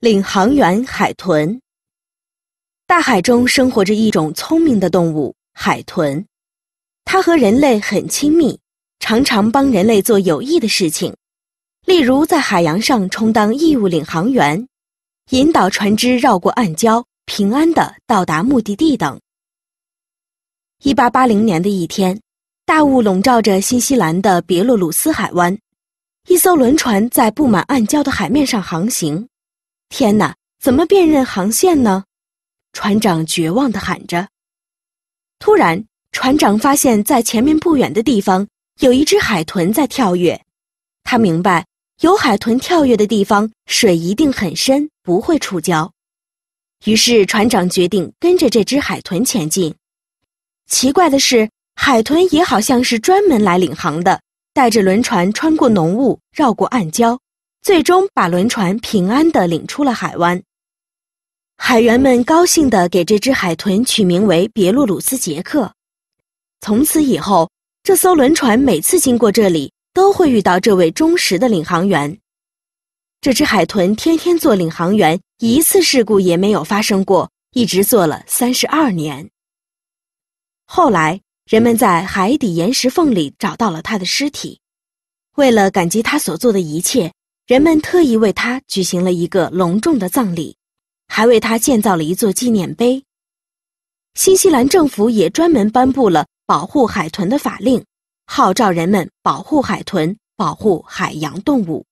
领航员海豚。大海中生活着一种聪明的动物——海豚，它和人类很亲密，常常帮人类做有益的事情，例如在海洋上充当义务领航员，引导船只绕过暗礁，平安地到达目的地等。一八八零年的一天，大雾笼罩着新西兰的别洛鲁斯海湾，一艘轮船在布满暗礁的海面上航行。天哪，怎么辨认航线呢？船长绝望地喊着。突然，船长发现，在前面不远的地方，有一只海豚在跳跃。他明白，有海豚跳跃的地方，水一定很深，不会触礁。于是，船长决定跟着这只海豚前进。奇怪的是，海豚也好像是专门来领航的，带着轮船穿过浓雾，绕过暗礁。最终把轮船平安地领出了海湾。海员们高兴地给这只海豚取名为“别洛鲁斯杰克”。从此以后，这艘轮船每次经过这里都会遇到这位忠实的领航员。这只海豚天天做领航员，一次事故也没有发生过，一直做了三十二年。后来，人们在海底岩石缝里找到了它的尸体。为了感激他所做的一切。人们特意为他举行了一个隆重的葬礼，还为他建造了一座纪念碑。新西兰政府也专门颁布了保护海豚的法令，号召人们保护海豚，保护海洋动物。